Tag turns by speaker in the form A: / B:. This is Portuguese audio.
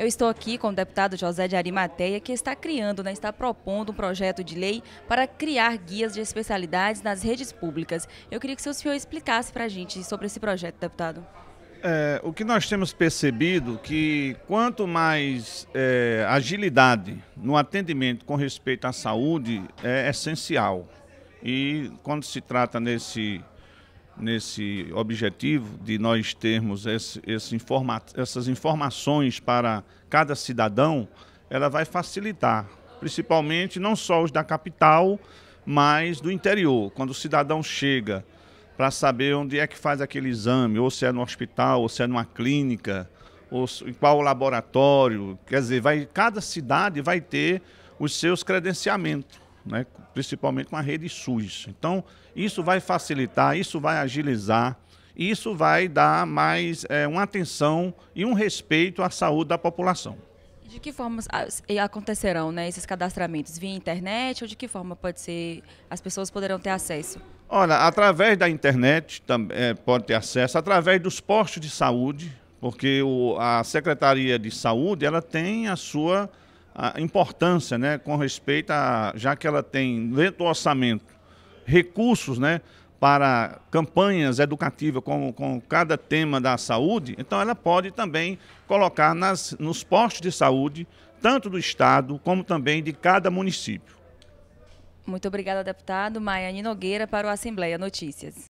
A: Eu estou aqui com o deputado José de Arimateia, que está criando, né, está propondo um projeto de lei para criar guias de especialidades nas redes públicas. Eu queria que o senhor explicasse para a gente sobre esse projeto, deputado.
B: É, o que nós temos percebido que quanto mais é, agilidade no atendimento com respeito à saúde é essencial. E quando se trata nesse nesse objetivo de nós termos esse, esse informa essas informações para cada cidadão, ela vai facilitar, principalmente não só os da capital, mas do interior. Quando o cidadão chega para saber onde é que faz aquele exame, ou se é no hospital, ou se é numa clínica, ou em qual laboratório, quer dizer, vai, cada cidade vai ter os seus credenciamentos né, principalmente com a rede SUS. Então, isso vai facilitar, isso vai agilizar, isso vai dar mais é, uma atenção e um respeito à saúde da população.
A: De que forma ah, acontecerão né, esses cadastramentos? Via internet ou de que forma pode ser as pessoas poderão ter acesso?
B: Olha, através da internet também pode ter acesso, através dos postos de saúde, porque o, a Secretaria de Saúde ela tem a sua a importância, né, com respeito a, já que ela tem dentro do orçamento recursos, né, para campanhas educativas com, com cada tema da saúde, então ela pode também colocar nas, nos postos de saúde, tanto do Estado como também de cada município.
A: Muito obrigada, deputado. Maiane Nogueira para o Assembleia Notícias.